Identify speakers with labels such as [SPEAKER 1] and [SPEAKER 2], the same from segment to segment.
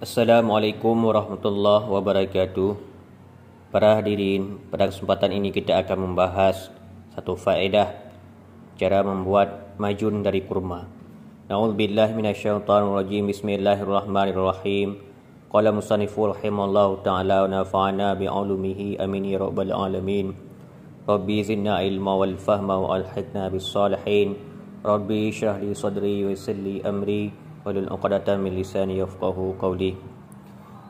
[SPEAKER 1] Assalamualaikum warahmatullahi wabarakatuh. Para hadirin, pada kesempatan ini kita akan membahas satu faedah cara membuat majun dari kurma. Nauzubillahi minasyaitonirrajim. Bismillahirrahmanirrahim. Qala musannifu rahimallahu taala wa nafa'ana bi 'ulumihi amin ya rabbal alamin. Rabbi zinna ilma wal fahma wa alhiqna bis salihin. Rabbi shrah sadri wa yassir amri. Walul uqadatan min lisani yafqahu qawli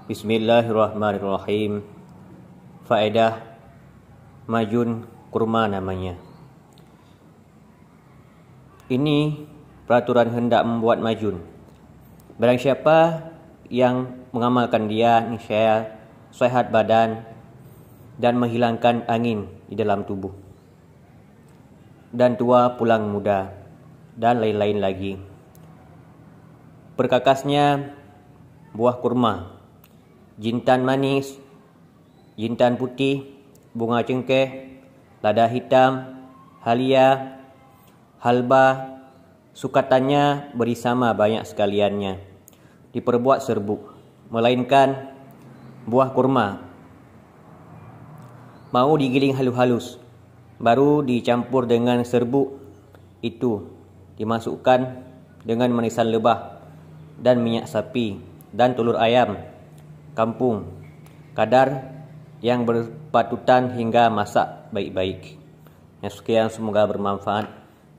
[SPEAKER 1] Bismillahirrahmanirrahim Faedah Majun kurma namanya Ini peraturan hendak membuat majun Barang siapa yang mengamalkan dia Nisya sehat badan Dan menghilangkan angin di dalam tubuh dan tua pulang muda dan lain-lain lagi. Perkakasnya buah kurma, jintan manis, jintan putih, bunga cengkeh, lada hitam, halia, halba, sukatannya beri sama banyak sekaliannya. Diperbuat serbuk, melainkan buah kurma. Mau digiling halus-halus, baru dicampur dengan serbuk itu, dimasukkan dengan manisan lebah dan minyak sapi dan telur ayam kampung kadar yang berpatutan hingga masak baik-baik. Yang sekian semoga bermanfaat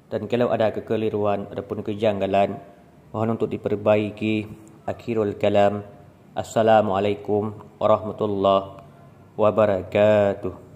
[SPEAKER 1] dan kalau ada kekeliruan ataupun kejanggalan mohon untuk diperbaiki. Akhirul kalam. Assalamualaikum warahmatullahi wabarakatuh.